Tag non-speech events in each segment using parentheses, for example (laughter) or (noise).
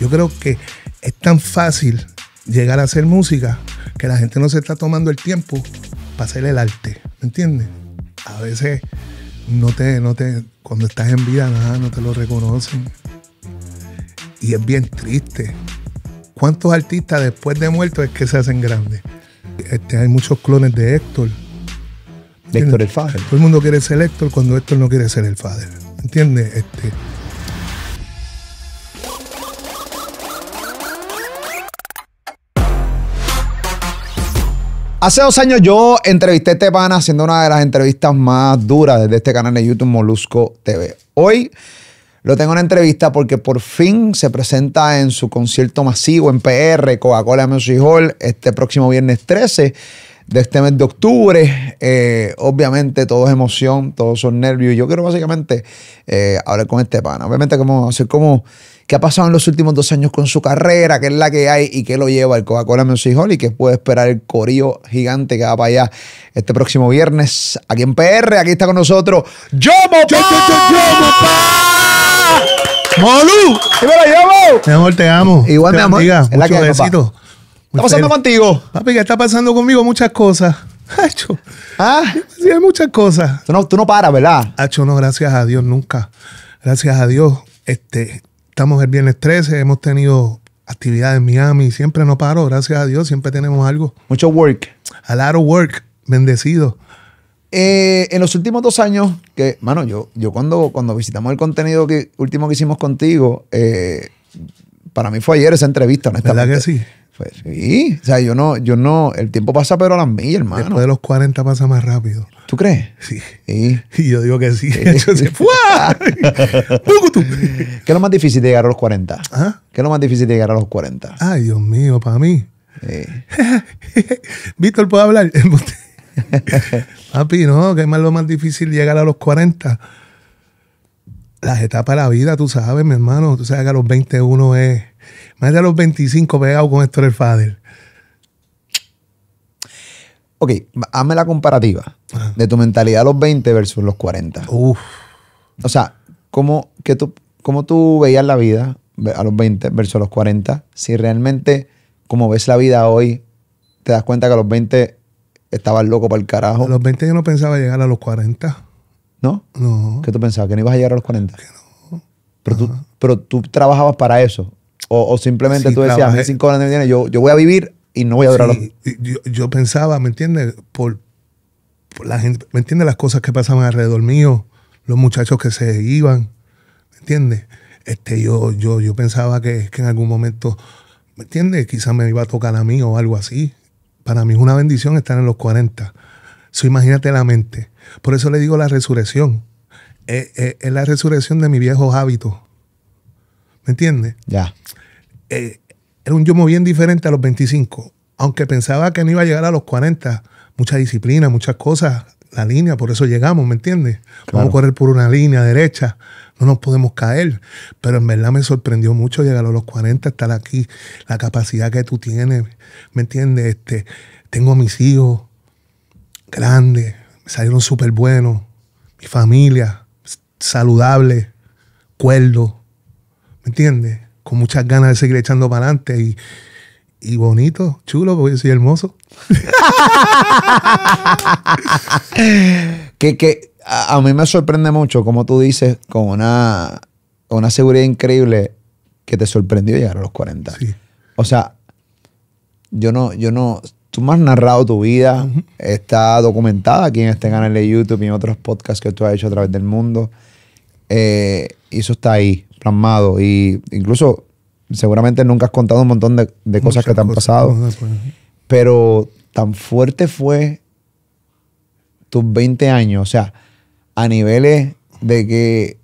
Yo creo que es tan fácil llegar a hacer música que la gente no se está tomando el tiempo para hacer el arte. ¿Me entiendes? A veces no te, no cuando estás en vida, nada, no te lo reconocen. Y es bien triste. ¿Cuántos artistas después de muertos es que se hacen grandes? Este, hay muchos clones de Héctor. De Héctor el Fader. Todo el mundo quiere ser Héctor cuando Héctor no quiere ser el Fader. ¿Entiendes? Este, Hace dos años yo entrevisté a este haciendo una de las entrevistas más duras desde este canal de YouTube Molusco TV. Hoy lo tengo en entrevista porque por fin se presenta en su concierto masivo en PR, Coca-Cola Music Hall, este próximo viernes 13 de este mes de octubre. Eh, obviamente todo es emoción, todos son nervios. Yo quiero básicamente eh, hablar con este pana. Obviamente como hacer como qué ha pasado en los últimos dos años con su carrera, qué es la que hay y qué lo lleva el Coca-Cola Music Hall y qué puede esperar el corillo gigante que va para allá este próximo viernes aquí en PR. Aquí está con nosotros Yomo yo, yo, yo, ¡Molu! la llevo! Mi amor, te amo. Igual, te mi amor. la está pasando contigo? Papi, está pasando conmigo? Muchas cosas. Hacho. (laughs) Ah. Sí, hay muchas cosas. Tú no, tú no paras, ¿verdad? Hacho, no, gracias a Dios, nunca. Gracias a Dios. Este, estamos el viernes 13, hemos tenido actividades en Miami, siempre no paro, gracias a Dios, siempre tenemos algo. Mucho work. A lot of work, bendecido. Eh, en los últimos dos años, que, mano, yo, yo cuando, cuando visitamos el contenido que, último que hicimos contigo, eh, para mí fue ayer esa entrevista, no ¿Verdad que sí? Pues sí. O sea, yo no, yo no. El tiempo pasa, pero a las mil, hermano. Después de los 40 pasa más rápido. ¿Tú crees? Sí. Y yo digo que sí. (laughs) (laughs) ¿Qué es lo más difícil de llegar a los 40? ¿Ah? ¿Qué es lo más difícil de llegar a los 40? Ay, Dios mío, para mí. ¿Visto (laughs) Víctor, ¿puedo hablar? Papi, no, ¿qué es lo más difícil llegar a los 40. Las etapas de la vida, tú sabes, mi hermano. Tú sabes que a los 21 es más de los 25 pegado con Héctor el Fader. Ok, hazme la comparativa de tu mentalidad a los 20 versus los 40. Uf. O sea, ¿cómo, tú, tú veías la vida a los 20 versus los 40? Si realmente, como ves la vida hoy, te das cuenta que a los 20 estabas loco para el carajo. A los 20 yo no pensaba llegar a los 40. ¿No? No. ¿Qué tú pensabas? ¿Que no ibas a llegar a los 40? Que no. Pero tú, pero tú trabajabas para eso. O, simplemente tú decías, en cinco horas, yo, voy a vivir y no voy a durar. yo, pensaba, ¿me entiendes? Por, la gente, ¿me entiendes? Las cosas que pasaban alrededor mío, los muchachos que se iban, ¿me entiendes? Este, yo, yo, yo pensaba que, que en algún momento, ¿me entiendes? Quizás me iba a tocar a mí o algo así. Para mí es una bendición estar en los 40. imagínate la mente. Por eso le digo la resurrección. Es, es la resurrección de mis viejos hábitos ¿Me entiendes? Ya. Eh, era un yomo bien diferente a los 25. Aunque pensaba que no iba a llegar a los 40, mucha disciplina, muchas cosas, la línea, por eso llegamos, ¿me entiendes? Vamos a correr por una línea derecha, no nos podemos caer. Pero en verdad me sorprendió mucho llegar a los 40, estar aquí, la capacidad que tú tienes, ¿me entiendes? Este, tengo a mis hijos grandes, me salieron súper buenos, mi familia saludable, cuerdo, ¿entiendes? Con muchas ganas de seguir echando para adelante y, y bonito, chulo, porque soy hermoso. (laughs) que, a, mí me sorprende mucho, como tú dices, con una, una seguridad increíble que te sorprendió llegar a los 40. O sea, yo no, yo no, tú me has narrado tu vida, está documentada aquí en este canal de YouTube y en otros podcasts que tú has hecho a través del mundo. Eh, y eso está ahí plasmado. Y incluso, seguramente nunca has contado un montón de, cosas que te han pasado. Pero tan fuerte fue tus 20 años, o sea, a niveles de que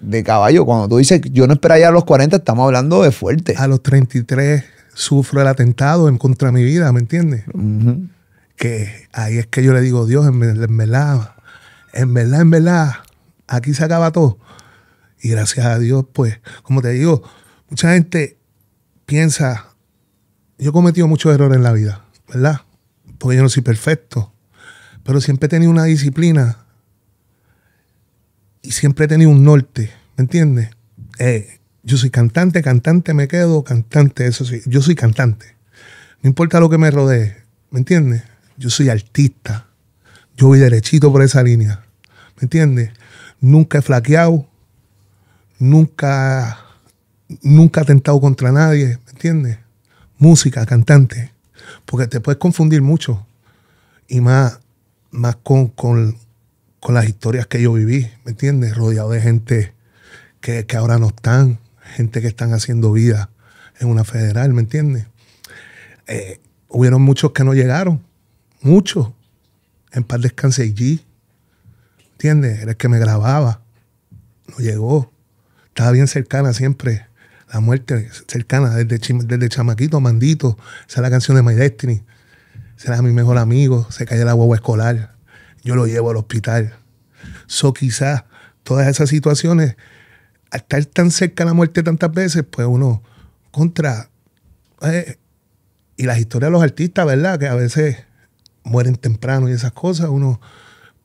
de caballo, cuando tú dices yo no esperaba ya a los 40, estamos hablando de fuerte. A los 33 sufro el atentado en contra de mi vida, ¿me entiendes? Que ahí es que yo le digo, Dios, en verdad, en verdad, en verdad, aquí se acaba todo. Y gracias a Dios, pues, como te digo, mucha gente piensa, yo he cometido muchos errores en la vida, ¿verdad? Porque yo no soy perfecto, pero siempre he tenido una disciplina y siempre he tenido un norte, ¿me entiendes? Eh, yo soy cantante, cantante me quedo, cantante, eso sí, yo soy cantante. No importa lo que me rodee, ¿me entiendes? Yo soy artista, yo voy derechito por esa línea, ¿me entiendes? Nunca he flaqueado, nunca, nunca atentado contra nadie, ¿me entiendes? Música, cantante, porque te puedes confundir mucho y más, más con, con, las historias que yo viví, ¿me entiendes? Rodeado de gente que, ahora no están, gente que están haciendo vida en una federal, ¿me entiendes? Eh, hubieron muchos que no llegaron, muchos. En paz descanse allí, ¿entiendes? Era el que me grababa, no llegó estaba bien cercana siempre, la muerte cercana, desde, desde chamaquito, mandito, esa es la canción de My Destiny, será mi mejor amigo, se cae la huevo escolar, yo lo llevo al hospital. So quizás todas esas situaciones, al estar tan cerca la muerte tantas veces, pues uno contra... Eh, y las historias de los artistas, ¿verdad? Que a veces mueren temprano y esas cosas, uno...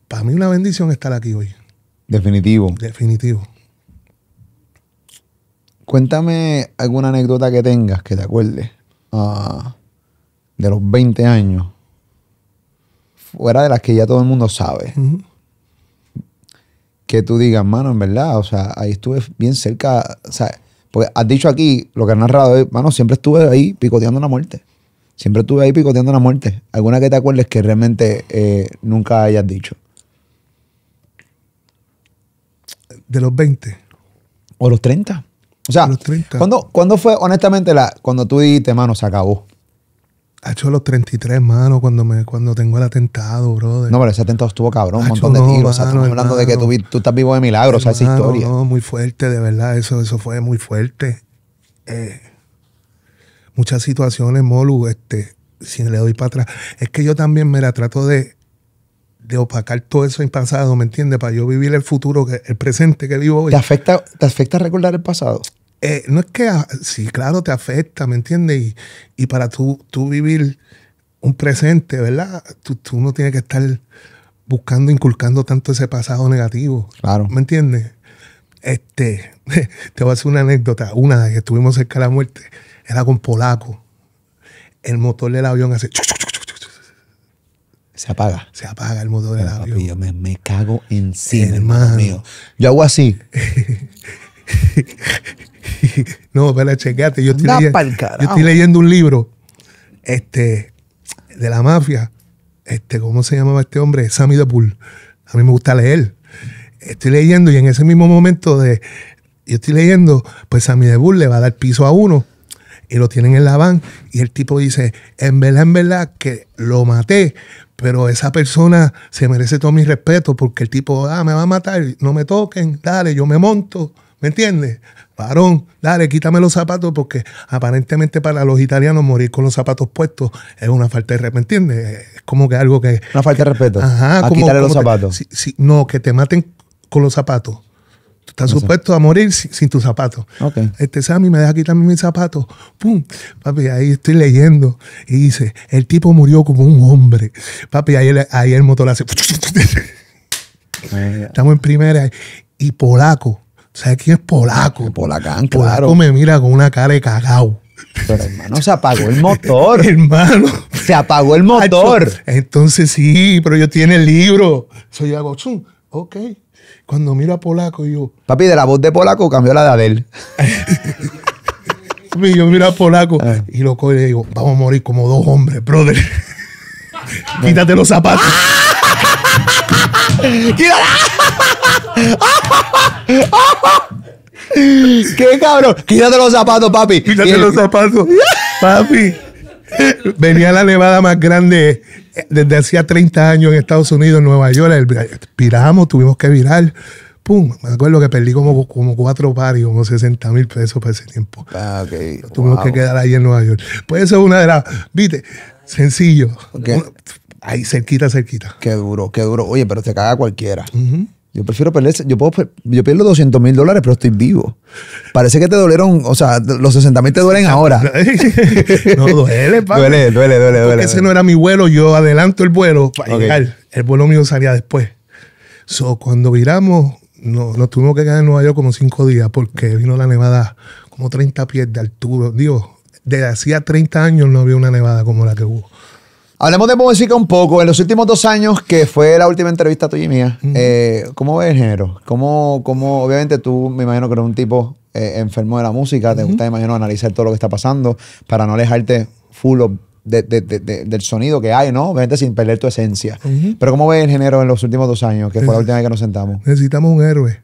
Para mí una bendición estar aquí hoy. Definitivo. Definitivo. Cuéntame alguna anécdota que tengas que te acuerdes ah, de los 20 años, fuera de las que ya todo el mundo sabe. Que tú digas, mano, en verdad, o sea, ahí estuve bien cerca, o sea, porque has dicho aquí, lo que has narrado mano, siempre estuve ahí picoteando la muerte. Siempre estuve ahí picoteando la muerte. ¿Alguna que te acuerdes que realmente eh, nunca hayas dicho? De los 20. ¿O los 30? O sea, ¿cuándo, fue, honestamente, la, cuando tú dijiste, mano, se acabó? Ha hecho los 33, mano, cuando, me, cuando tengo el atentado, brother. No, pero ese atentado estuvo cabrón, un montón de tiros. hablando de que tú, estás vivo de milagro, o sea, esa historia. No, muy fuerte, de verdad, eso, eso fue muy fuerte. Eh, muchas situaciones, Molu, este, si le doy para atrás. Es que yo también, me la trato de, opacar todo eso en pasado, ¿me entiendes? Para yo vivir el futuro, que, el presente que vivo hoy. ¿Te afecta, ¿Te afecta recordar el pasado? Eh, no es que, ah, sí, claro, te afecta, ¿me entiendes? Y, para tú, vivir un presente, ¿verdad? Tú, no tienes que estar buscando, inculcando tanto ese pasado negativo. Claro. ¿Me entiendes? Este, (laughs) te voy a hacer una anécdota. Una que estuvimos cerca de la muerte era con Polaco. El motor del avión hace. Se apaga. Se apaga el motor del avión. yo me, cago cago encima. Hermano. Yo hago así. (laughs) (laughs) no, pero checate. Yo estoy, leyendo, yo estoy leyendo un libro este, de la mafia. Este, ¿Cómo se llamaba este hombre? Sammy DeBull A mí me gusta leer. Estoy leyendo y en ese mismo momento de. Yo estoy leyendo, pues Sammy Bull le va a dar piso a uno y lo tienen en la van. Y el tipo dice: En verdad, en verdad que lo maté, pero esa persona se merece todo mi respeto porque el tipo, ah, me va a matar, no me toquen, dale, yo me monto. ¿Me entiendes? varón, dale, quítame los zapatos, porque aparentemente para los italianos morir con los zapatos puestos es una falta de respeto, ¿entiendes? Es como que algo que... Una falta de respeto. Ajá, a quitarle los zapatos. no, que te maten con los zapatos. Tú estás supuesto a morir sin, tus zapatos. Okay. Este Sammy me deja quitarme mis zapatos. ¡Pum! Papi, ahí estoy leyendo. Y dice, el tipo murió como un hombre. Papi, ahí ahí el motor hace... (laughs) Estamos en primera. Y polaco ¿Sabes quién es polaco? Polacán, polaco claro. me mira con una cara de cagao. Pero hermano, se apagó el motor. (laughs) hermano. Se apagó el motor. Entonces sí, pero yo tiene el libro. Soy hago, chum, ok. Cuando mira a Polaco, yo. Papi, de la voz de Polaco cambió la de Adel. (laughs) yo miro a Polaco ah. cojo y le digo, vamos a morir como dos hombres, brother. (laughs) Quítate los zapatos. ¡Quítate! (laughs) ¡Qué cabrón! Quítate los zapatos, papi. Quítate los zapatos, (laughs) papi. Venía la nevada más grande eh, desde hacía 30 años en Estados Unidos, en Nueva York. Eh, viramos, tuvimos que virar. ¡Pum! Me acuerdo que perdí como, como cuatro pares, como 60 mil pesos para ese tiempo. Ah, okay. Tuvimos que quedar ahí en Nueva York. Pues eso es una de las. ¿Viste? Sencillo. Ahí cerquita, cerquita. Qué duro, qué duro. Oye, pero se caga cualquiera. Yo prefiero perder, yo puedo, yo pierdo 200 mil dólares, pero estoy vivo. Parece que te dolieron, o sea, los 60 mil te duelen ahora. (laughs) no, duele, Duele, duele, duele, duele. ese no era mi vuelo, yo adelanto el vuelo El vuelo mío salía después. So, cuando viramos, no, nos tuvimos que quedar en Nueva York como cinco días porque vino la nevada como 30 pies de altura. Dios, desde hacía 30 años no había una nevada como la que hubo. Hablemos de música un poco. En los últimos dos años, que fue la última entrevista tuya y mía, eh, ¿cómo ves el género? ¿Cómo, ¿Cómo, obviamente tú, me imagino que eres un tipo eh, enfermo de la música, te gusta, me imagino, analizar todo lo que está pasando para no alejarte full del sonido que hay, ¿no? Obviamente sin perder tu esencia. Pero ¿cómo ves el género en los últimos dos años, que fue la última vez que nos sentamos? Necesitamos un héroe.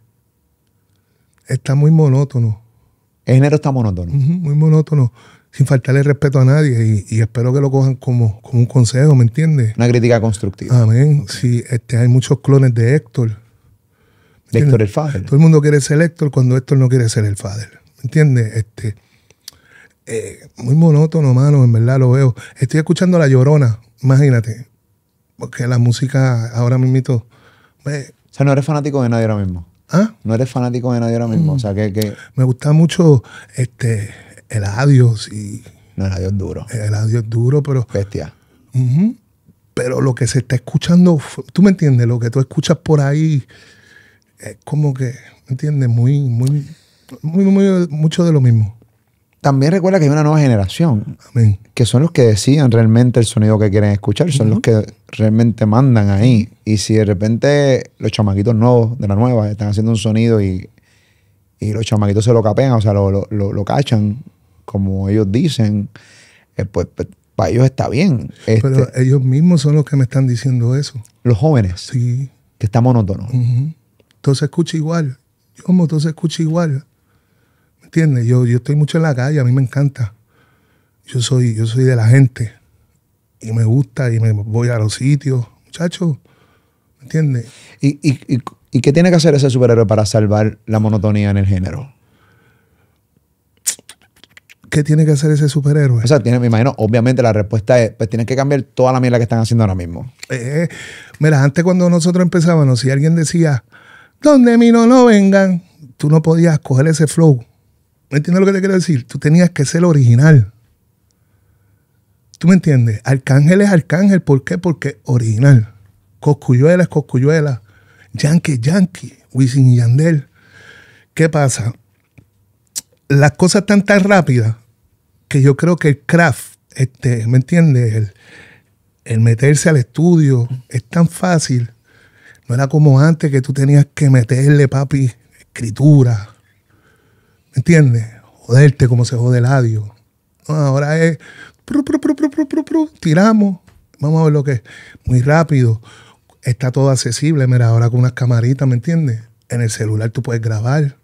Está muy monótono. El género está monótono. muy monótono sin faltarle respeto a nadie y, espero que lo cojan como, como un consejo, ¿me entiendes? Una crítica constructiva. Amén. Sí, este, hay muchos clones de Héctor. Héctor el Fader. Todo el mundo quiere ser Héctor cuando Héctor no quiere ser el Fader. ¿Me entiendes? Este, eh, muy monótono, mano, en verdad lo veo. Estoy escuchando La Llorona, imagínate. Porque la música ahora mismo... o sea, no eres fanático de nadie ahora mismo. ¿Ah? No eres fanático de nadie ahora mismo. Mm. O sea, que, que, Me gusta mucho este, el adiós y... No, el adiós duro. El adiós duro, pero... Bestia. pero lo que se está escuchando, tú me entiendes, lo que tú escuchas por ahí es como que, ¿me entiendes? Muy, muy, muy, mucho de lo mismo. También recuerda que hay una nueva generación, Amén. que son los que decían realmente el sonido que quieren escuchar, son los que realmente mandan ahí. Y si de repente los chamaquitos nuevos de la nueva están haciendo un sonido y, y los chamaquitos se lo capean, o sea, lo, lo, lo cachan, como ellos dicen, eh, pues, pues, para ellos está bien. Pero este, ellos mismos son los que me están diciendo eso. Los jóvenes. Sí. Que está monótono. Entonces se escucha igual. Yo como todo se escucha igual. ¿Me entiendes? Yo, yo estoy mucho en la calle, a mí me encanta. Yo soy, yo soy de la gente. Y me gusta y me voy a los sitios. Muchachos, ¿me entiendes? y, y, y qué tiene que hacer ese superhéroe para salvar la monotonía en el género? ¿qué tiene que hacer ese superhéroe? O sea, tiene, me imagino, obviamente la respuesta es, pues tienen que cambiar toda la mierda que están haciendo ahora mismo. Eh, mira, antes cuando nosotros empezábamos, si alguien decía, donde mí no, no vengan, tú no podías coger ese flow. ¿Me entiendes lo que te quiero decir? Tú tenías que ser original. ¿Tú me entiendes? Arcángel es arcángel. ¿Por qué? Porque original. Coscuyuela es coscuyuela. Yankee, yankee. Wisin y Yandel. ¿Qué pasa? Las cosas están tan rápidas que yo creo que el craft, este, ¿me entiendes? El, meterse al estudio es tan fácil. No era como antes que tú tenías que meterle, papi, escritura. ¿Me entiendes? Joderte como se jode el audio. ahora es. tiramos. Vamos a ver lo que es. Muy rápido. Está todo accesible. Mira, ahora con unas camaritas, ¿me entiendes? En el celular tú puedes grabar.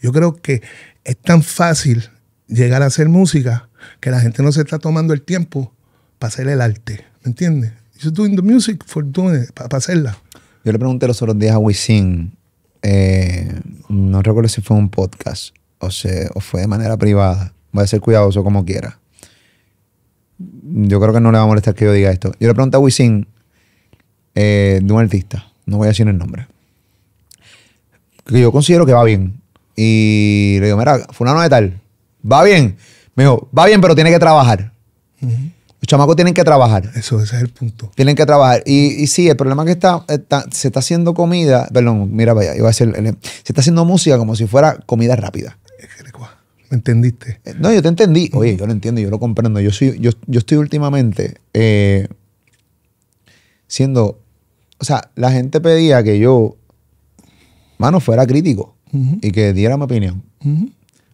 Yo creo que es tan fácil llegar a hacer música que la gente no se está tomando el tiempo para hacer el arte. ¿Me entiendes? You're doing the music for doing it, para hacerla. Yo le pregunté los otros días a Wisin, eh, no recuerdo si fue un podcast o, se, o fue de manera privada. Voy a ser cuidadoso como quiera. Yo creo que no le va a molestar que yo diga esto. Yo le pregunté a Wisin eh, de un artista, no voy a decir el nombre, que yo considero que va bien. Y le digo, mira, fulano de tal, va bien. Me dijo, va bien, pero tiene que trabajar. Los chamacos tienen que trabajar. Eso, ese es el punto. Tienen que trabajar. Y, sí, el problema es que está, se está haciendo comida, perdón, mira, vaya, iba eh, se está haciendo música como si fuera comida rápida. ¿Me entendiste? Eh, no, yo te entendí. Oye, yo lo entiendo, yo lo comprendo. Yo, soy, yo, estoy últimamente eh, siendo... O sea, la gente pedía que yo, mano, fuera crítico y que diera mi opinión.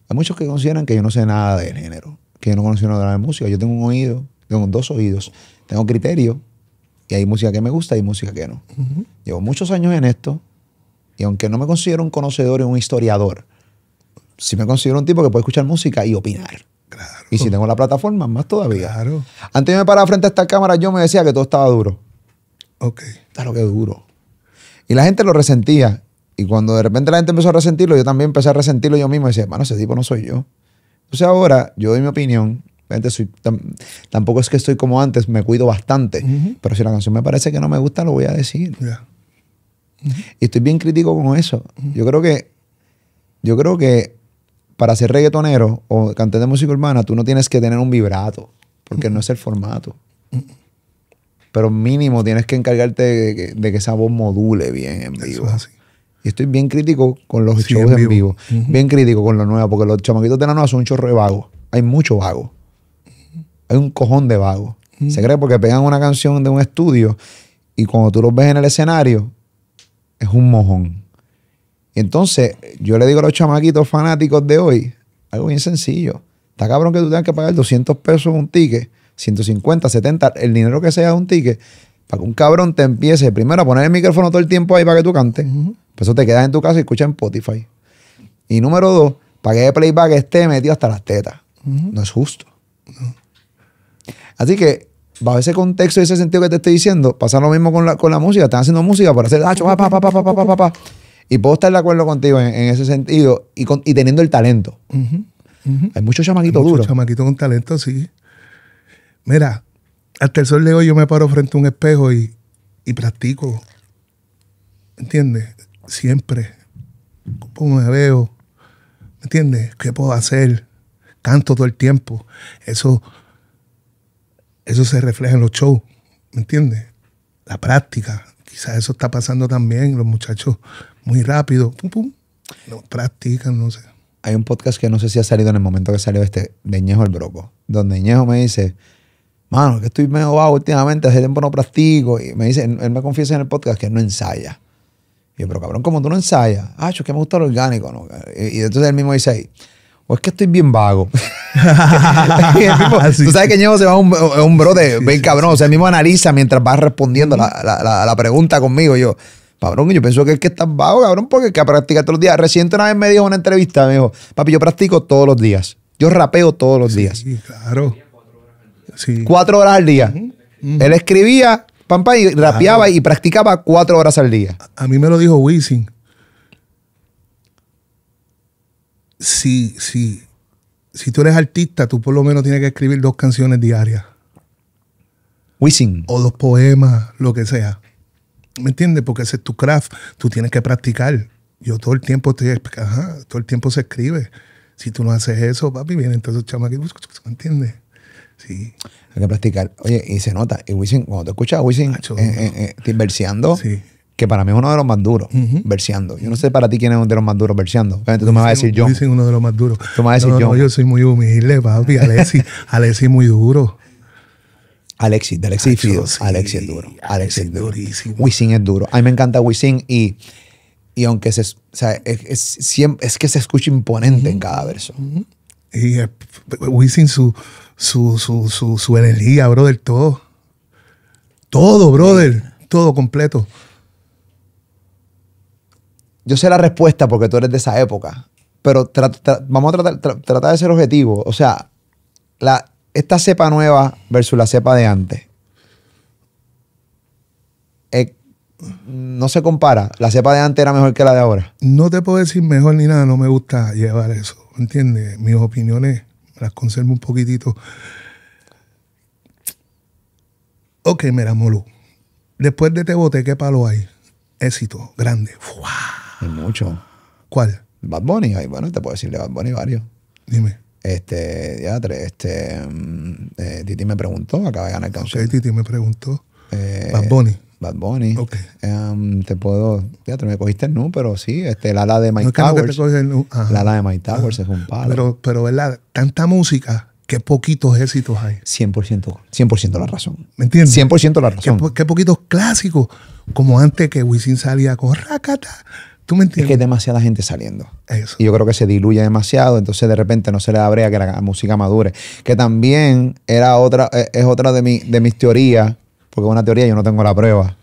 Hay muchos que consideran que yo no sé nada de género, que yo no conozco nada de música. Yo tengo un oído, tengo dos oídos, tengo criterio y hay música que me gusta y música que no. Llevo muchos años en esto y aunque no me considero un conocedor y un historiador, sí me considero un tipo que puede escuchar música y opinar. Y si tengo la plataforma, más todavía. Claro. Antes yo me paraba frente a esta cámara, yo me decía que todo estaba duro. Ok. Está que duro. Y la gente lo resentía. Y cuando de repente la gente empezó a resentirlo, yo también empecé a resentirlo yo mismo y decía, hermano, ese tipo no soy yo. Entonces ahora yo doy mi opinión. tampoco es que estoy como antes, me cuido bastante. Pero si la canción me parece que no me gusta, lo voy a decir. Y estoy bien crítico con eso. Yo creo que, yo creo que para ser reggaetonero o cantante de música urbana, tú no tienes que tener un vibrato, porque no es el formato. Pero mínimo tienes que encargarte de que, de que esa voz module bien en vivo. Y estoy bien crítico con los shows en vivo. Bien crítico con la nueva, porque los chamaquitos de la nueva son un chorro de vagos. Hay mucho vago. Hay un cojón de vago. Se cree porque pegan una canción de un estudio y cuando tú los ves en el escenario, es un mojón. entonces, yo le digo a los chamaquitos fanáticos de hoy, algo bien sencillo. Está cabrón que tú tengas que pagar 200 pesos un ticket, 150, 70, el dinero que sea de un ticket para que un cabrón te empiece primero a poner el micrófono todo el tiempo ahí para que tú cantes. Por pues eso te quedas en tu casa y escuchas en Spotify. Y número dos, para que el playback esté metido hasta las tetas. No es justo. Así que, bajo ese contexto y ese sentido que te estoy diciendo, pasa lo mismo con la, con la música. Están haciendo música para hacer, ah, pa, pa, Y puedo estar de acuerdo contigo en, ese sentido y, con, y, teniendo el talento. Hay muchos chamaquitos Hay muchos Chamaquitos con talento, sí. Mira, hasta el sol de hoy yo me paro frente a un espejo y, y practico. ¿Entiendes? Siempre. ¿Cómo me veo? ¿Me entiendes? ¿Qué puedo hacer? Canto todo el tiempo. Eso, eso se refleja en los shows. ¿Me entiendes? La práctica. Quizás eso está pasando también. Los muchachos muy rápido. Pum, pum. No practican, no sé. Hay un podcast que no sé si ha salido en el momento que salió este, de Ñejo el Broco, donde Ñejo me dice mano, que estoy medio vago últimamente, hace tiempo no practico. Y me dice, él, me confiesa en el podcast que no ensaya. Y yo, pero cabrón, como tú no ensayas? Ah, yo que me gusta lo orgánico, ¿no? Y, entonces él mismo dice ahí, o es que estoy bien vago. (laughs) (laughs) tú sabes que Ñejo se va un, un brote bien cabrón. O sea, él mismo analiza mientras va respondiendo la, la, pregunta conmigo. yo, cabrón, yo pienso que es que estás vago, cabrón, porque que practica todos los días. Reciente una vez me dijo una entrevista, me dijo, papi, yo practico todos los días. Yo rapeo todos los días. Sí, claro cuatro horas al día. Él escribía, pampa y rapeaba y practicaba cuatro horas al día. A, mí me lo dijo Wisin. Sí, sí. Si tú eres artista, tú por lo menos tienes que escribir dos canciones diarias. Wisin. O dos poemas, lo que sea. ¿Me entiendes? Porque ese es tu craft. Tú tienes que practicar. Yo todo el tiempo estoy, ajá, todo el tiempo se escribe. Si tú no haces eso, papi, bien entonces chama aquí, ¿me entiendes? Sí. Hay que practicar. Oye, y se nota. Y Wisin, cuando te escuchas a Wisin eh, eh, eh verseando, que para mí es uno de los más duros, verseando. Yo no sé para ti quién es uno de los más duros verseando. tú me vas a decir yo. Wisin uno de los más duros. Tú me vas a decir yo. No, yo soy muy humilde, papi. (laughs) Alexi, Alexi muy duro. Alexis, de Alexis Fido. Alexis es duro. Alexis es Durísimo. Wisin es duro. A mí me encanta Wisin y, y aunque se, es, es, es, que se escucha imponente en cada verso. Y Wisin su su, su, su, su energía, brother, todo. Todo, brother, todo completo. Yo sé la respuesta porque tú eres de esa época, pero vamos a tratar, tratar de ser objetivo. O sea, la, esta cepa nueva versus la cepa de antes. Eh, no se compara. La cepa de antes era mejor que la de ahora. No te puedo decir mejor ni nada, no me gusta llevar eso. ¿Entiendes? Mis opiniones las conservo un poquitito. Ok, mira, Molu. Después de Te este bote, ¿qué palo hay? Éxito, grande. Hay mucho. ¿Cuál? Bad Bunny. bueno, te puedo decirle Bad Bunny varios. Dime. Este, ya, este, mm, eh, Titi me preguntó, acaba de ganar el canción. Ok, Titi me preguntó. Eh, Bad Bunny. Bad Bunny. Em, te puedo. te me cogiste el nu, pero sí, este, el ala de Mike Towers. La ala de Mike Towers es un palo. Pero, pero, ¿verdad? Tanta música, qué poquitos éxitos hay. 100%, 100% la razón. ¿Me entiendes? 100% la razón. Qué, poquitos clásicos, como antes que Wisin salía con Rakata. ¿Tú me entiendes? Es que hay demasiada gente saliendo. Eso. Y yo creo que se diluye demasiado, entonces de repente no se le abre a que la música madure. Que también era otra, eh, es otra de, mi, de mis teorías porque una teoría, yo no tengo la prueba.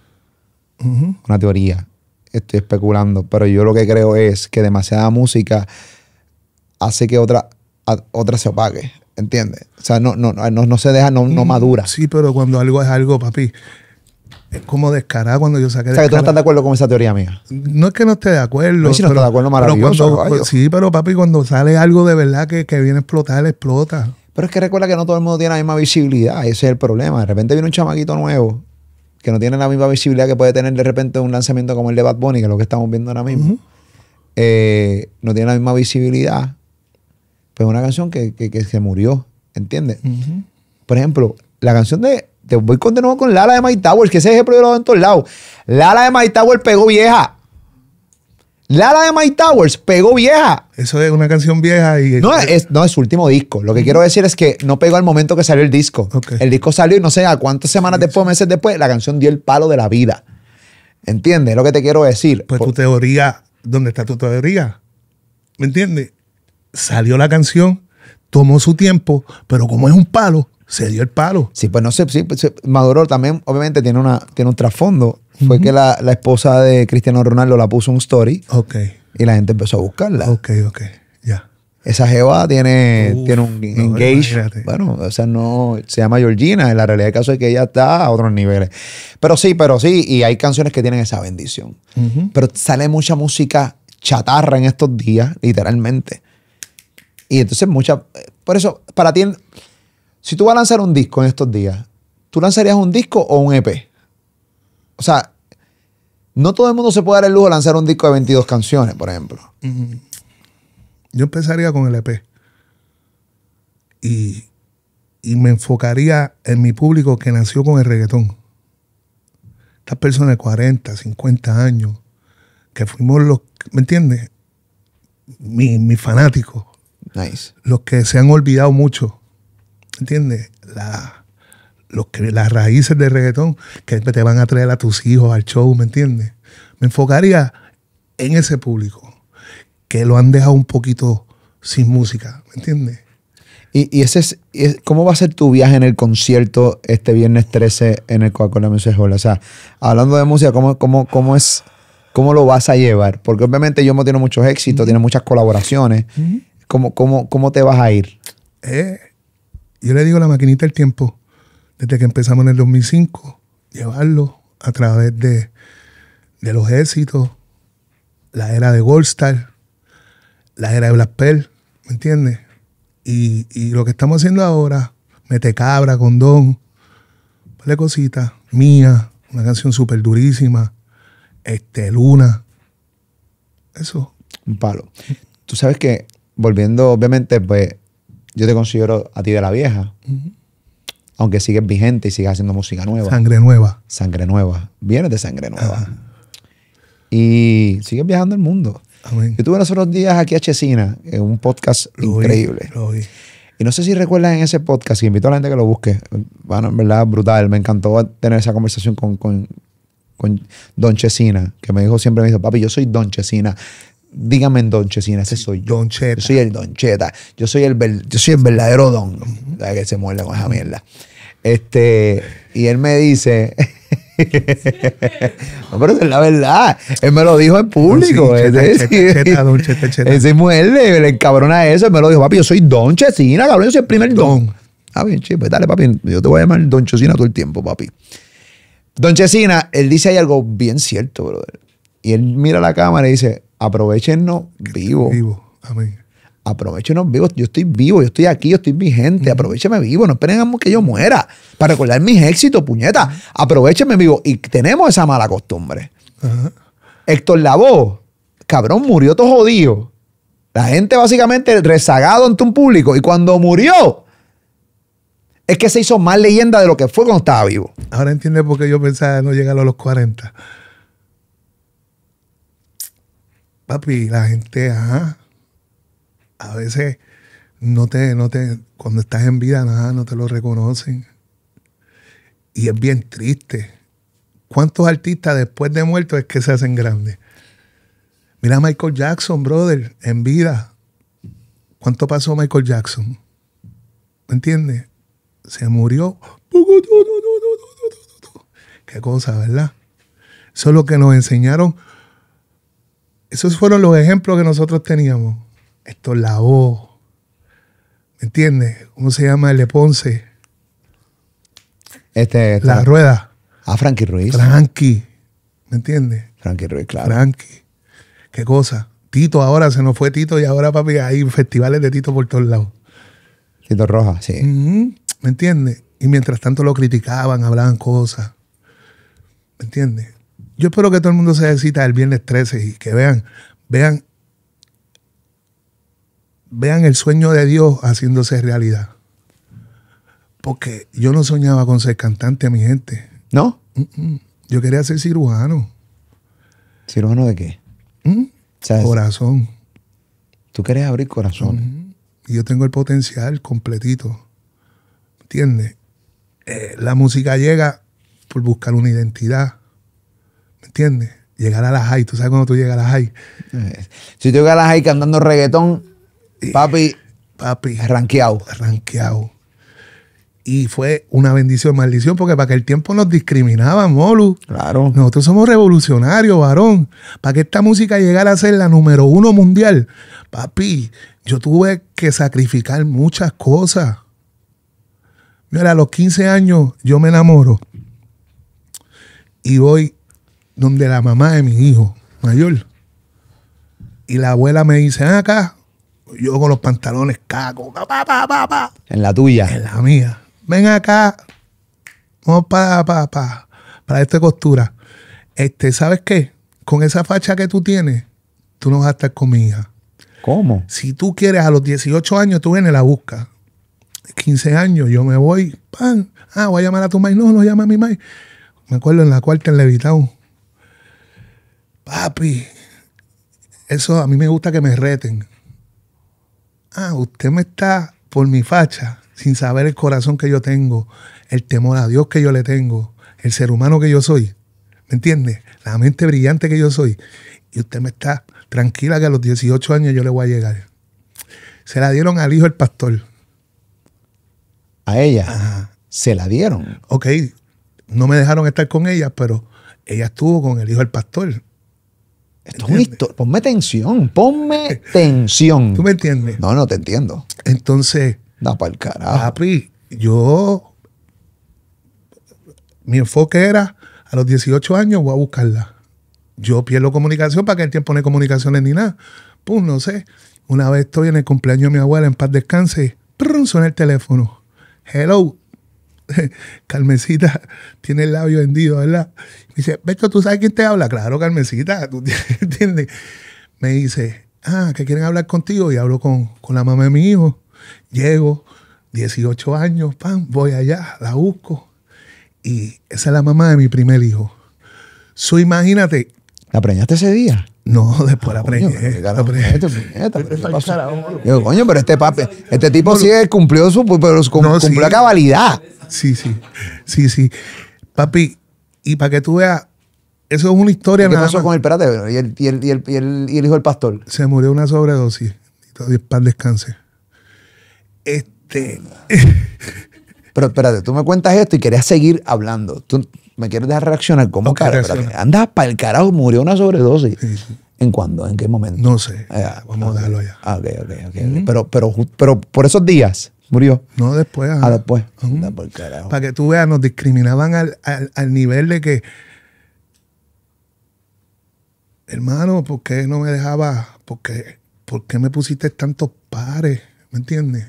Una teoría. Estoy especulando, pero yo lo que creo es que demasiada música hace que otra, otra se opague. ¿Entiendes? O sea, no, no, no, no se deja, no, mm, madura. Sí, pero cuando algo es algo, papi, es como descarada cuando yo saqué O sea, que tú no estás de acuerdo con esa teoría mía. No es que no esté de acuerdo. no pero, de acuerdo, maravilloso. sí, pero papi, cuando sale algo de verdad que, que viene a explotar, explota. Pero es que recuerda que no todo el mundo tiene la misma visibilidad, ese es el problema. De repente viene un chamaquito nuevo que no tiene la misma visibilidad que puede tener de repente un lanzamiento como el de Bad Bunny, que es lo que estamos viendo ahora mismo. Eh, no tiene la misma visibilidad. Pues una canción que, se murió, ¿entiendes? Por ejemplo, la canción de. Te voy con nuevo con Lala de My Towers, que ese ejemplo yo lo veo en todos lados. Lala de My Tower pegó vieja. La de My Towers pegó vieja. Eso es una canción vieja y. No es, su último disco. Lo que quiero decir es que no pegó al momento que salió el disco. El disco salió y no sé a cuántas semanas después, meses después, la canción dio el palo de la vida. ¿Entiendes lo que te quiero decir? Pues tu teoría, ¿dónde está tu teoría? ¿Me entiendes? Salió la canción, tomó su tiempo, pero como es un palo, se dio el palo. Sí, pues no sé, sí, pues, Maduro también obviamente tiene, una, tiene un trasfondo fue que la, esposa de Cristiano Ronaldo la puso un story. Ok. Y la gente empezó a buscarla. Ok, ok, ya. Esa jeva tiene, tiene un engage. Bueno, o sea, no. Se llama Georgina. En La realidad el caso es que ella está a otros niveles. Pero sí, pero sí. Y hay canciones que tienen esa bendición. Pero sale mucha música chatarra en estos días, literalmente. Y entonces, mucha. Por eso, para ti, si tú vas a lanzar un disco en estos días, ¿tú lanzarías un disco o un EP? O sea, no todo el mundo se puede dar el lujo de lanzar un disco de 22 canciones, por ejemplo. Yo empezaría con el EP. Y, me enfocaría en mi público que nació con el reggaetón. Estas personas de 40, 50 años, que fuimos los, ¿me entiendes? Mis mi fanáticos. Nice. Los que se han olvidado mucho. ¿Entiendes? La las raíces del reggaetón que te van a traer a tus hijos al show, ¿me entiendes? Me enfocaría en ese público que lo han dejado un poquito sin música, ¿me entiendes? Y, ese es, ¿cómo va a ser tu viaje en el concierto este viernes 13 en el Coca-Cola O sea, hablando de música, ¿cómo, cómo, cómo es, cómo lo vas a llevar? Porque obviamente yo Yomo tiene muchos éxitos, tiene muchas colaboraciones. ¿Cómo, te vas a ir? Eh, yo le digo la maquinita del tiempo desde que empezamos en el 2005, llevarlo a través de, los éxitos, la era de Goldstar, la era de Black Pearl, ¿me entiendes? Y, lo que estamos haciendo ahora, Mete Cabra, Condón, Don, cosita cositas, Mía, una canción súper durísima, este, Luna, eso. Un palo. Tú sabes que, volviendo, obviamente, pues yo te considero a ti de la vieja aunque sigues vigente y sigues haciendo música nueva. Sangre nueva. Sangre nueva. viene de sangre nueva. Y sigues viajando el mundo. Amén. Yo tuve los otros días aquí a Chesina, en un podcast increíble. Y no sé si recuerdan en ese podcast, y invito a la gente que lo busque. Bueno, en verdad, brutal. Me encantó tener esa conversación con, con, Don Chesina, que me dijo siempre, me dijo, papi, yo soy Don Chesina. Dígame en Don Chesina, ese soy yo. Don Cheta. Yo soy el Don Cheta. Yo soy el, yo soy el verdadero Don. que se muerde con esa mierda. Este, y él me dice. (laughs) no, pero es la verdad. Él me lo dijo en público. Ese muerde, el encabrona eso. Él me lo dijo, papi, yo soy Don Chesina, cabrón. Yo soy el primer Don. Ah, bien, pues dale, papi. Yo te voy a llamar Don Chesina todo el tiempo, papi. Don Chesina, él dice ahí algo bien cierto, brother. Y él mira la cámara y dice, aprovechenlo vivo. Vivo, amén aprovechenos vivo, Yo estoy vivo, yo estoy aquí, yo estoy vigente. Aprovecheme vivo, no esperen que yo muera para recordar mis éxitos, puñeta. Aprovechenme vivo. Y tenemos esa mala costumbre. Héctor Lavoe, cabrón, murió todo jodido. La gente básicamente rezagado ante un público. Y cuando murió, es que se hizo más leyenda de lo que fue cuando estaba vivo. Ahora entiende por qué yo pensaba no llegar a los 40. Papi, la gente, ajá a veces no te, no te, cuando estás en vida nada, no te lo reconocen. Y es bien triste. ¿Cuántos artistas después de muertos es que se hacen grandes? Mira Michael Jackson, brother, en vida. ¿Cuánto pasó Michael Jackson? ¿Me entiendes? Se murió. Qué cosa, ¿verdad? Eso es lo que nos enseñaron. Esos fueron los ejemplos que nosotros teníamos la O, ¿me entiendes? ¿Cómo se llama el de Ponce? Este, este La Rueda. Ah, Frankie Ruiz. Frankie, ¿me entiendes? Frankie Ruiz, claro. Frankie. Qué cosa. Tito ahora, se nos fue Tito y ahora, papi, hay festivales de Tito por todos lados. Tito Roja, sí. ¿Me entiendes? Y mientras tanto lo criticaban, hablaban cosas. ¿Me entiendes? Yo espero que todo el mundo se decida el viernes 13 y que vean, vean vean el sueño de Dios haciéndose realidad. Porque yo no soñaba con ser cantante, mi gente. ¿No? Yo quería ser cirujano. ¿Cirujano de qué? Corazón. Tú quieres abrir corazón. Y yo tengo el potencial completito. ¿Entiendes? Eh, la música llega por buscar una identidad. ¿Me entiendes? Llegar a la high. ¿Tú sabes cuando tú llegas a la high? Eh, si tú llegas a la high cantando reggaetón, Papi. Papi. arranqueado, Y fue una bendición, maldición, porque para que el tiempo nos discriminaban, Molu. Claro. Nosotros somos revolucionarios, varón. Para que esta música llegara a ser la número uno mundial, papi, yo tuve que sacrificar muchas cosas. Mira, a los 15 años yo me enamoro y voy donde la mamá de mi hijo mayor. Y la abuela me dice, acá, yo con los pantalones caco. en la tuya. En la mía. Ven acá. Vamos para, pa para, esta costura. Este, ¿sabes qué? Con esa facha que tú tienes, tú no vas a estar con hija. ¿Cómo? Si tú quieres a los 18 años, tú vienes la busca. 15 años, yo me voy, pan, ah, voy a llamar a tu mai, no, no llama a mi mai. Me acuerdo en la cuarta en Levitao Papi, eso a mí me gusta que me reten ah, usted me está por mi facha, sin saber el corazón que yo tengo, el temor a Dios que yo le tengo, el ser humano que yo soy, ¿me entiende? La mente brillante que yo soy. Y usted me está tranquila que a los 18 años yo le voy a llegar. Se la dieron al hijo del pastor. A ella. Ajá. Se la dieron. Ok, no me dejaron estar con ella, pero ella estuvo con el hijo del pastor. Esto es una historia. Ponme tensión, ponme tensión. ¿Tú me entiendes? No, no te entiendo. Entonces. Da para el carajo. Papi, yo. Mi enfoque era a los 18 años voy a buscarla. Yo pierdo comunicación para que el tiempo no hay comunicaciones ni nada. Pum, pues, no sé. Una vez estoy en el cumpleaños de mi abuela, en paz descanse, prum, suena el teléfono. Hello, (laughs) Carmencita tiene el labio vendido, ¿verdad? Me dice, Beto, ¿tú sabes quién te habla? Claro, Carmencita, ¿tú entiendes? (laughs) Me dice, ah, que quieren hablar contigo y hablo con, con la mamá de mi hijo. Llego, 18 años, pam, voy allá, la busco. Y esa es la mamá de mi primer hijo. So, imagínate. ¿La preñaste ese día? No, después la preñé. Yo, coño, pero este papi, este tipo sí cumplió su, pues, pero cumplió la cabalidad. Sí, sí, sí, sí. Papi, y para que tú veas, eso es una historia. ¿Qué pasó con el Espérate, y el, y, el, y, y, el, hijo del pastor? Se murió una sobredosis. Y todavía pan descanse. Este. (laughs) Pero espérate, tú me cuentas esto y querías seguir hablando. Tú, me quieres dejar reaccionar. ¿Cómo carajo. Anda Andas para el carajo, murió una sobredosis. ¿En cuándo? ¿En qué momento? No sé. Ah, Vamos a dejarlo ya. Ah, ok, ok, ok. pero, pero, pero por esos días murió. No, después. Ah, después. Anda carajo. Para que tú veas, nos discriminaban al, nivel de que. Hermano, ¿por qué no me dejaba? ¿Por qué, me pusiste tantos pares? ¿Me entiendes?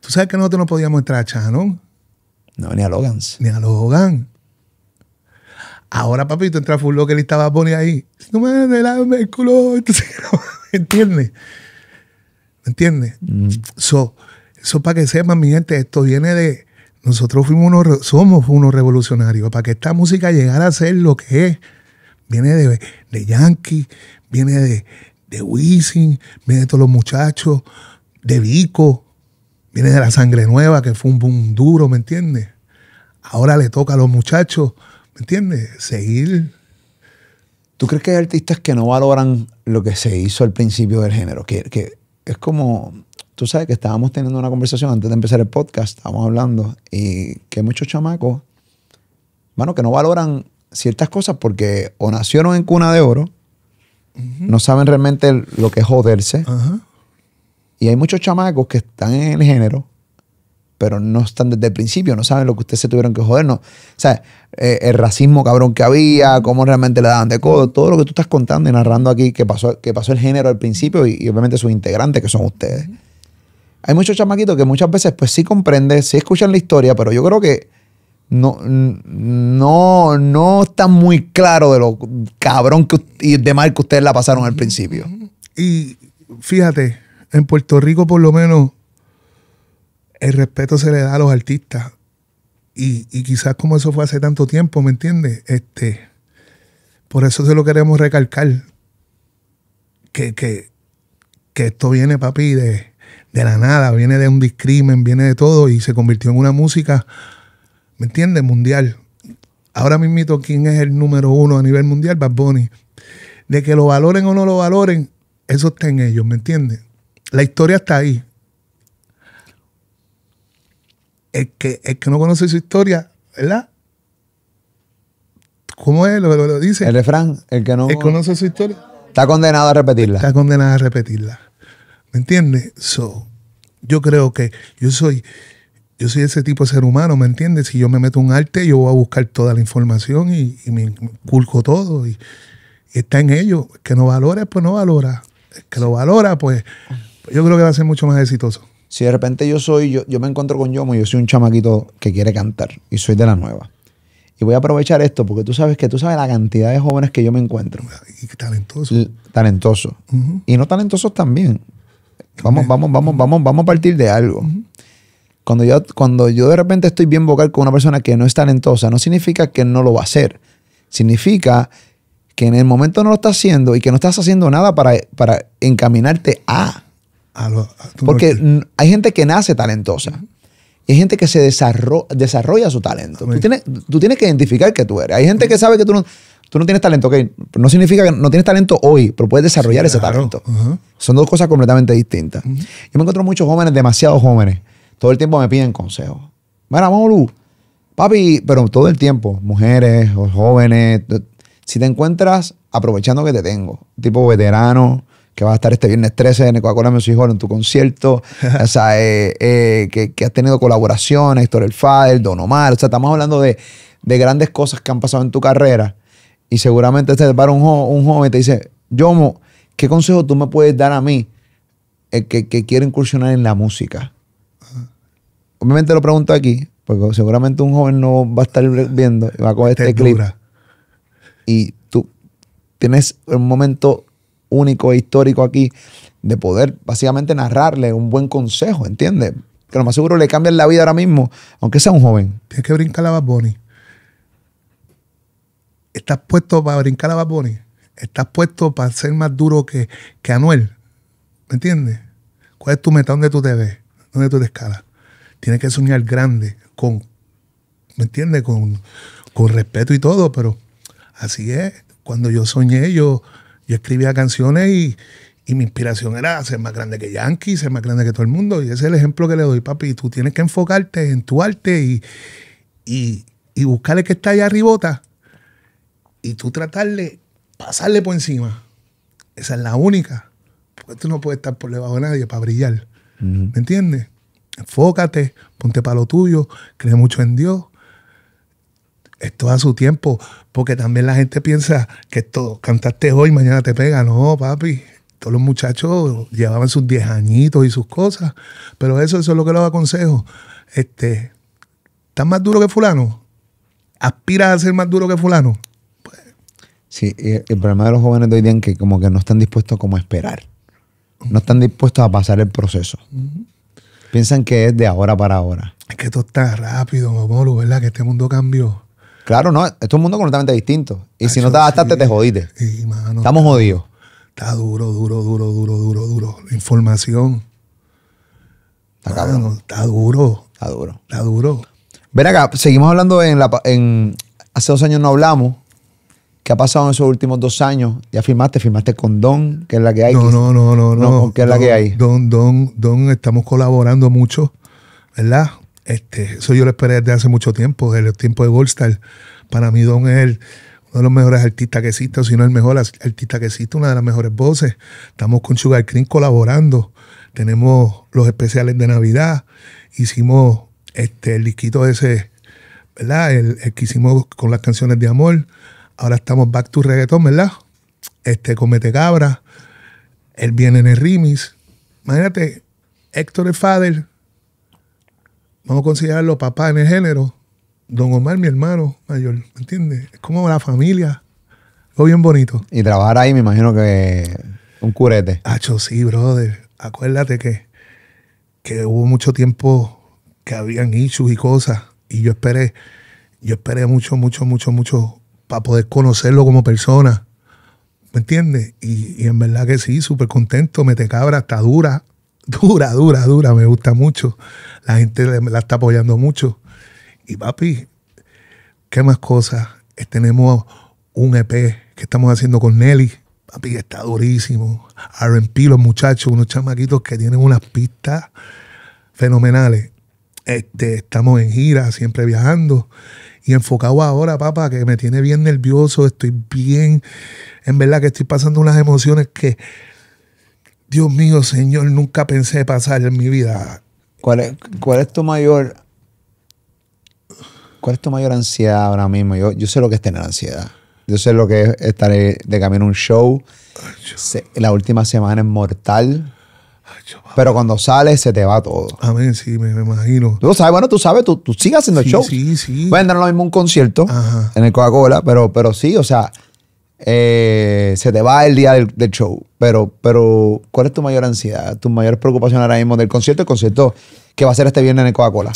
Tú sabes que nosotros no podíamos entrar a Chano. No, ni a Logan. Ni a Logan. Ahora, papito, entra Full que y estaba poniendo ahí. No me den el culo. (laughs) (laughs) me entiendes? ¿entiendes? ¿Entiendes? Mm. eso para que sepan, mi gente, esto viene de. Nosotros fuimos unos, somos unos revolucionarios. Para que esta música llegara a ser lo que es, viene de, de Yankee, viene de, de Wisin, viene de todos los muchachos, de Vico, viene de la sangre nueva, que fue un boom duro, ¿me entiendes? Ahora le toca a los muchachos ¿Me entiendes? Seguir. ¿Tú crees que hay artistas que no valoran lo que se hizo al principio del género? Que, que es como. Tú sabes que estábamos teniendo una conversación antes de empezar el podcast, estábamos hablando, y que hay muchos chamacos, bueno, que no valoran ciertas cosas porque o nacieron en cuna de oro, no saben realmente lo que es joderse. Y hay muchos chamacos que están en el género pero no están desde el principio, no saben lo que ustedes se tuvieron que joder, no. O sea, eh, el racismo cabrón que había, cómo realmente le daban de codo, todo lo que tú estás contando y narrando aquí que pasó, que pasó el género al principio y, obviamente sus integrantes que son ustedes. Hay muchos chamaquitos que muchas veces pues sí comprenden, sí escuchan la historia, pero yo creo que no, no, no están muy claro de lo cabrón que, y de mal que ustedes la pasaron al principio. Y fíjate, en Puerto Rico por lo menos el respeto se le da a los artistas. Y, quizás como eso fue hace tanto tiempo, ¿me entiendes? Este, por eso se lo queremos recalcar. Que, que, esto viene, papi, de, la nada, viene de un discrimen, viene de todo y se convirtió en una música, ¿me entiendes? Mundial. Ahora mismo, ¿quién es el número uno a nivel mundial? Bad Bunny. De que lo valoren o no lo valoren, eso está en ellos, ¿me entiendes? La historia está ahí. el que, no conoce su historia, ¿verdad? ¿Cómo es lo que lo dice? El refrán, el que no conoce su historia. Está condenado a repetirla. Está condenado a repetirla. ¿Me entiendes? So, yo creo que yo soy, yo soy ese tipo de ser humano, ¿me entiendes? Si yo me meto un arte, yo voy a buscar toda la información y, me culco todo. Y, está en ello. El que no valora, pues no valora. El que lo valora, pues yo creo que va a ser mucho más exitoso. Si de repente yo soy, yo, me encuentro con Yomo y yo soy un chamaquito que quiere cantar y soy de la nueva. Y voy a aprovechar esto porque tú sabes que tú sabes la cantidad de jóvenes que yo me encuentro. Y talentosos. Talentosos. Y no talentosos también. Vamos, vamos, vamos, vamos, vamos a partir de algo. Cuando yo, cuando yo de repente estoy bien vocal con una persona que no es talentosa, no significa que no lo va a hacer. Significa que en el momento no lo está haciendo y que no estás haciendo nada para, para encaminarte a. Porque hay gente que nace talentosa. Y hay gente que se desarrolla, su talento. Tú tienes, que identificar que tú eres. Hay gente que sabe que tú no, tú no tienes talento. Okay, no significa que no tienes talento hoy, pero puedes desarrollar ese talento. Son dos cosas completamente distintas. Yo me encuentro muchos jóvenes, demasiados jóvenes. Todo el tiempo me piden consejos. Bueno, vamos, papi, pero todo el tiempo, mujeres, jóvenes. Si te encuentras aprovechando que te tengo, tipo veterano, que va a estar este viernes 13 en Coca-Cola su hijo en tu concierto, (laughs) o sea, eh, eh, que, has tenido colaboraciones, Héctor El El Don Omar, o sea, estamos hablando de, grandes cosas que han pasado en tu carrera y seguramente este para un, joven te dice, Yomo, ¿qué consejo tú me puedes dar a mí eh, que, quiero incursionar en la música? Obviamente lo pregunto aquí, porque seguramente un joven no va a estar viendo, va a coger este clip. Y tú tienes un momento único e histórico aquí de poder básicamente narrarle un buen consejo, ¿entiendes? Que lo más seguro le cambian la vida ahora mismo, aunque sea un joven. Tienes que brincar la Baboni. ¿Estás puesto para brincar la Bad ¿Estás puesto para ser más duro que, que Anuel? ¿Me entiendes? ¿Cuál es tu meta? ¿Dónde tú te ves? ¿Dónde tú te escalas? Tienes que soñar grande, con, ¿me entiendes? Con, con respeto y todo, pero así es. Cuando yo soñé, yo, yo escribía canciones y, mi inspiración era ser más grande que Yankee, ser más grande que todo el mundo. Y ese es el ejemplo que le doy, papi. Tú tienes que enfocarte en tu arte y, y, buscarle que está allá arribota y tú tratarle, pasarle por encima. Esa es la única. Porque tú no puedes estar por debajo de nadie para brillar. ¿Me entiendes? Enfócate, ponte para lo tuyo, cree mucho en Dios esto a su tiempo, porque también la gente piensa que esto, cantaste hoy, mañana te pega. No, papi, todos los muchachos llevaban sus 10 añitos y sus cosas, pero eso, eso es lo que les aconsejo. Este, ¿Estás más duro que fulano? ¿Aspiras a ser más duro que fulano? Pues, sí, el problema de los jóvenes de hoy día es que como que no están dispuestos como a esperar. No están dispuestos a pasar el proceso. Piensan que es de ahora para ahora. Es que todo está rápido, amor, ¿verdad? Que este mundo cambió. Claro, no, esto es un mundo completamente distinto. Y si no te adaptaste, te eh, jodiste. Eh, estamos jodidos. Está duro, duro, duro, duro, duro, duro. La información. Está, duro. Está duro. Está duro. Ven acá, seguimos hablando en la. En, hace dos años no hablamos. ¿Qué ha pasado en esos últimos dos años? Ya firmaste, firmaste con Don, que es la que hay. No, no, no, no, no. ¿Qué es la que hay? Don, Don, Don, estamos colaborando mucho, ¿verdad? Este, eso yo lo esperé desde hace mucho tiempo, desde el tiempo de Goldstar. Para mí, Don es uno de los mejores artistas que existe, o si no el mejor artista que existe, una de las mejores voces. Estamos con Sugar Cream colaborando. Tenemos los especiales de Navidad. Hicimos este, el disquito ese, ¿verdad? El, que hicimos con las canciones de amor. Ahora estamos back to reggaeton, ¿verdad? Este, Comete Cabra. Él viene en el remix. Imagínate, Héctor el Fader, vamos a considerarlo papá en el género, don Omar, mi hermano mayor, ¿me entiendes? Es como la familia, lo bien bonito. Y trabajar ahí me imagino que un curete. Hacho, sí, brother. Acuérdate que, que hubo mucho tiempo que habían issues y cosas. Y yo esperé, yo esperé mucho, mucho, mucho, mucho para poder conocerlo como persona. ¿Me entiendes? Y, en verdad que sí, súper contento. Mete cabra, está dura dura, dura, dura, me gusta mucho. La gente la está apoyando mucho. Y papi, ¿qué más cosas? Eh, tenemos un EP que estamos haciendo con Nelly. Papi, está durísimo. RP, los muchachos, unos chamaquitos que tienen unas pistas fenomenales. Este, estamos en gira, siempre viajando. Y enfocado ahora, papá, que me tiene bien nervioso. Estoy bien. En verdad que estoy pasando unas emociones que Dios mío, Señor, nunca pensé pasar en mi vida. ¿Cuál es, cuál es tu mayor... ¿Cuál es tu mayor ansiedad ahora mismo? Yo, yo sé lo que es tener ansiedad. Yo sé lo que es estar de camino a un show. la última semana es mortal. pero cuando sales se te va todo. Amén, sí, me, imagino. Tú sabes, bueno, tú sabes, tú, tú sigas haciendo sí, show. Sí, sí. Voy a lo mismo un concierto en el Coca-Cola, pero, pero sí, o sea, eh, se te va el día del, show. Pero, pero, ¿cuál es tu mayor ansiedad? ¿Tu mayor preocupación ahora mismo del concierto? El concierto que va a ser este viernes en el Coca-Cola.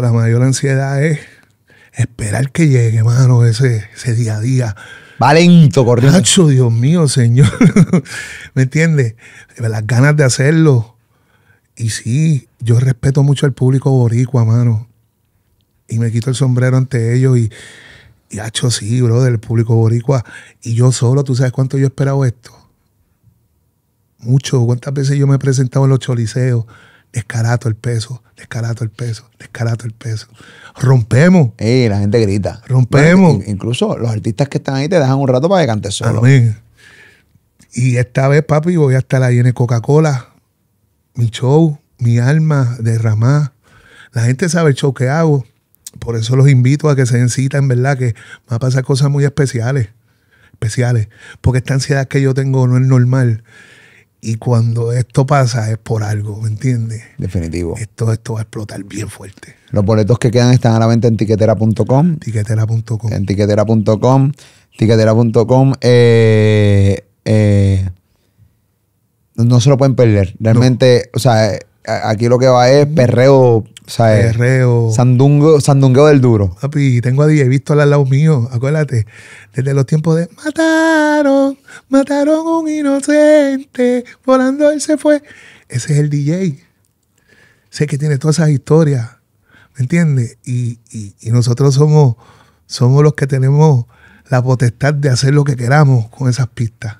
La mayor ansiedad es esperar que llegue, mano, ese, ese día a día. Va lento, Nacho, Dios mío, señor. (laughs) ¿Me entiendes? Las ganas de hacerlo. Y sí, yo respeto mucho al público boricua, mano. Y me quito el sombrero ante ellos y y ha hecho sí, bro, del público boricua. Y yo solo, ¿tú sabes cuánto yo he esperado esto? Mucho. ¿Cuántas veces yo me he presentado en los choliseos? Descarato el peso, descarato el peso, descarato el peso. Rompemos. y la gente grita. Rompemos. incluso los artistas que están ahí te dejan un rato para que cantes solo. Y esta vez, papi, voy a estar ahí en Coca-Cola. Mi show, mi alma derramada. La gente sabe el show que hago. Por eso los invito a que se den en verdad, que va a pasar cosas muy especiales. Especiales. Porque esta ansiedad que yo tengo no es normal. Y cuando esto pasa es por algo, ¿me entiendes? Definitivo. Esto, esto va a explotar bien fuerte. Los boletos que quedan están a la venta en tiquetera.com. Tiquetera.com. En tiquetera.com. Tiquetera.com. Eh, eh, no se lo pueden perder. Realmente, o sea, aquí lo que va es mm. perreo, ¿sabes? Perreo. Sandungo, sandungueo del duro. Y tengo a DJ visto al lado mío, acuérdate. Desde los tiempos de mataron, mataron un inocente, volando él se fue. Ese es el DJ. Sé que tiene todas esas historias, ¿me entiendes? Y, nosotros somos, somos los que tenemos la potestad de hacer lo que queramos con esas pistas.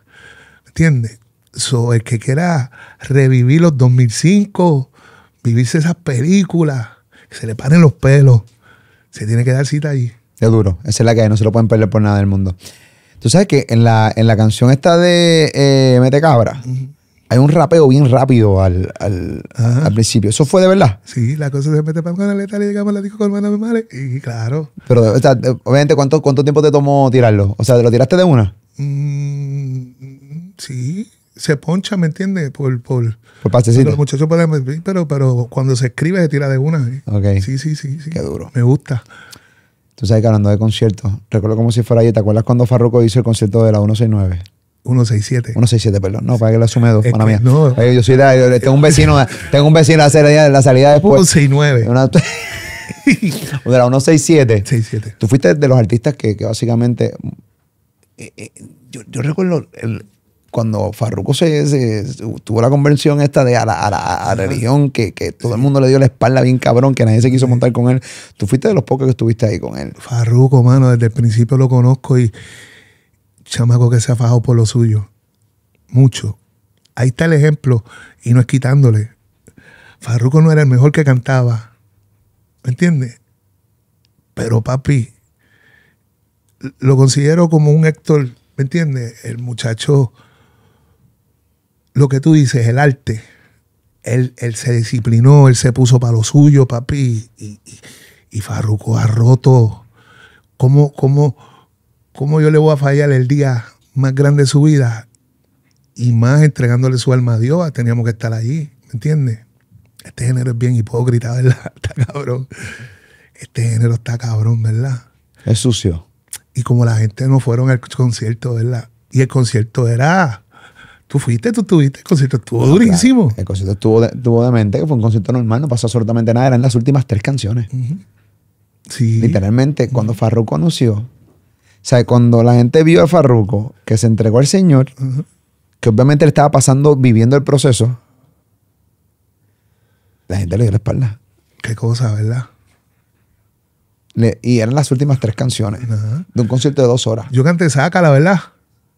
¿Me entiendes? el que quiera revivir los 2005, vivirse esas películas, que se le paren los pelos, se tiene que dar cita ahí Es duro, esa es la que hay, no se lo pueden perder por nada del mundo. Tú sabes que en la, en la canción esta de eh, Mete Cabra, hay un rapeo bien rápido al, principio. ¿Eso fue de verdad? Sí, la cosa se mete para con la letal y llegamos la disco con madre. Y claro. Pero, obviamente, ¿cuánto, ¿cuánto tiempo te tomó tirarlo? O sea, ¿te ¿lo tiraste de una? Mm, sí se poncha, ¿me entiendes? Por, por, por Los muchachos pueden, pero, pero cuando se escribe se tira de una. ¿eh? Sí, sí, sí, sí. Qué duro. Me gusta. Tú sabes que hablando de conciertos, recuerdo como si fuera ayer, ¿te acuerdas cuando Farruko hizo el concierto de la 169? 167. 167, perdón. No, para que lo asume dos, es este, No. yo soy de, tengo un vecino, tengo un vecino hacer la, la salida después. 169. Una, (laughs) de la 167. 67. Tú fuiste de los artistas que, básicamente. Eh, eh, yo, yo recuerdo el, cuando Farruko se, tuvo la conversión esta de a la, religión, que, que, todo el mundo le dio la espalda bien cabrón, que nadie se quiso montar con él, tú fuiste de los pocos que estuviste ahí con él. Farruko, mano, desde el principio lo conozco y chamaco que se ha fajado por lo suyo. Mucho. Ahí está el ejemplo, y no es quitándole. Farruko no era el mejor que cantaba, ¿me entiendes? Pero papi, lo considero como un Héctor, ¿me entiendes? El muchacho lo que tú dices, el arte. Él, él se disciplinó, él se puso para lo suyo, papi. Y, y, ha roto. ¿Cómo, cómo, ¿Cómo yo le voy a fallar el día más grande de su vida? Y más entregándole su alma a Dios, teníamos que estar allí, ¿me entiendes? Este género es bien hipócrita, ¿verdad? (laughs) Está cabrón. Este género está cabrón, ¿verdad? Es sucio. Y como la gente no fueron al concierto, ¿verdad? Y el concierto era Tú fuiste, tú tuviste, el concierto estuvo durísimo. El concierto estuvo de, mente, que fue un concierto normal, no pasó absolutamente nada, eran las últimas tres canciones. Sí. Literalmente, cuando Farruco anunció, o sea, cuando la gente vio a Farruko que se entregó al Señor, que obviamente le estaba pasando, viviendo el proceso, la gente le dio la espalda. Qué cosa, ¿verdad? y eran las últimas tres canciones de un concierto de dos horas. Yo canté Saca, la verdad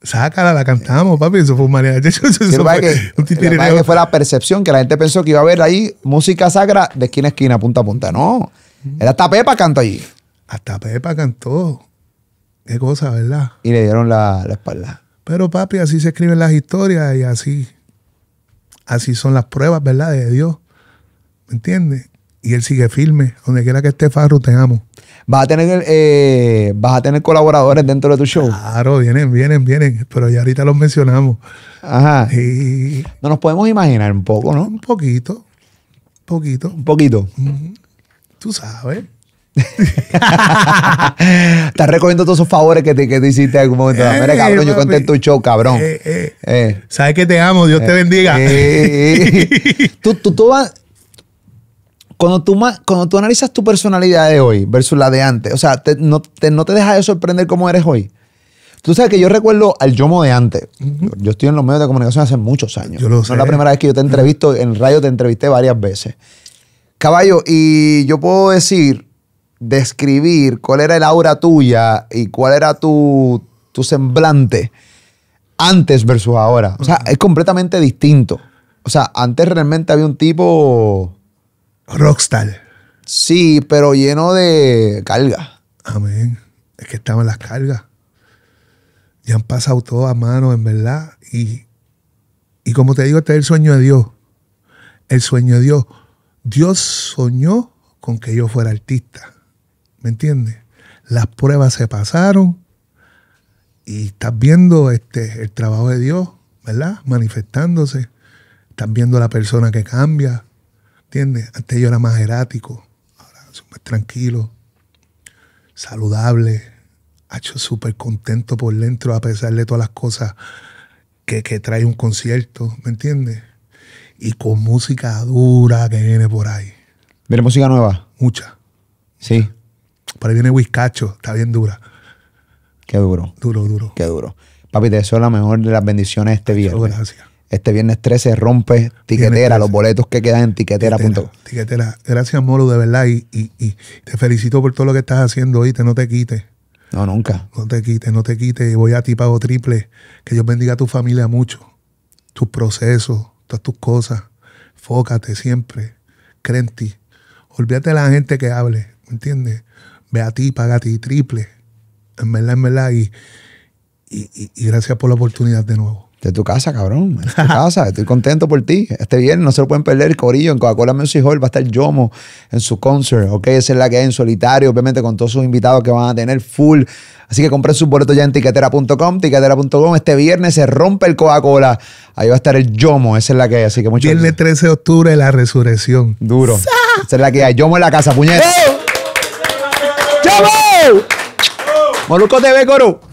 sácala, la cantamos, papi. Eso fue un mariachi. (laughs) fue, que, fue la percepción que la gente pensó que iba a haber ahí música sacra de esquina a esquina, punta a punta. No. Era hasta Pepa cantó allí. Hasta Pepa cantó. Qué cosa, ¿verdad? Y le dieron la, espalda. Pero papi, así se escriben las historias y así, así son las pruebas, ¿verdad? De Dios. ¿Me entiendes? Y él sigue firme. Donde quiera que esté Farro, te amo vas a tener, eh, vas a tener colaboradores dentro de tu show. Claro, vienen, vienen, vienen, pero ya ahorita los mencionamos. Ajá. No nos podemos imaginar un poco, ¿no? Un poquito, un poquito. Un poquito. Tú sabes. (laughs) Estás recogiendo todos esos favores que te, hiciste en algún momento. Eh, Mira, cabrón, yo conté tu show, cabrón. Eh, sabes que te amo, Dios te bendiga. (laughs) tú, tú, tú vas, cuando tú, cuando tú analizas tu personalidad de hoy versus la de antes, o sea, no, te, no, dejas de sorprender cómo eres hoy. Tú sabes que yo recuerdo al Yomo de antes. Yo estoy en los medios de comunicación hace muchos años. Yo lo no es la primera vez que yo te entrevisto, en radio te entrevisté varias veces. Caballo, y yo puedo decir, describir cuál era el aura tuya y cuál era tu, semblante antes versus ahora. O sea, es completamente distinto. O sea, antes realmente había un tipo rockstar. Sí, pero lleno de carga. Amén. Es que estaban las cargas. Ya han pasado todo a mano, en verdad. Y, y como te digo, este es el sueño de Dios. El sueño de Dios. Dios soñó con que yo fuera artista. ¿Me entiendes? Las pruebas se pasaron y estás viendo este, el trabajo de Dios, ¿verdad? Manifestándose. Estás viendo la persona que cambia, ¿Entiendes? Antes yo era más erático, ahora soy más tranquilo, saludable, ha ah, hecho súper contento por dentro a pesar de todas las cosas que, trae un concierto, ¿me entiendes? Y con música dura que viene por ahí. ¿Viene música nueva? Mucha. Sí. Por ahí viene Whiskacho, está bien dura. Qué duro. Duro, duro. Qué duro. Papi, te deseo la mejor de las bendiciones este viernes. Gracias. Este viernes 13 rompe tiquetera, los boletos que quedan en tiquetera. Tiquetera, gracias Molo, de verdad. Y, te felicito por todo lo que estás haciendo, te no te quites. No, nunca. No te quites, no te quites. Voy a ti, pago triple. Que Dios bendiga a tu familia mucho, tus procesos, todas tus cosas. Fócate siempre, cree en ti. Olvídate de la gente que hable, ¿me entiendes? Ve a ti, paga a ti triple. En verdad, en verdad. y gracias por la oportunidad de nuevo de tu casa, cabrón. De tu casa. Estoy contento por ti. Este viernes no se lo pueden perder. Corillo en Coca-Cola Music Hall va a estar Yomo en su concert. Ok, esa es la que hay en solitario, obviamente con todos sus invitados que van a tener full. Así que compren sus boletos ya en tiquetera.com, tiquetera.com. Este viernes se rompe el Coca-Cola. Ahí va a estar el Yomo. Esa es la que hay. Así que mucho Viernes 13 de octubre, la resurrección. Duro. Esa es la que hay. Yomo en la casa, puñet. ¡Yomo! ¡Yomo! ¡Moluco TV, Coro!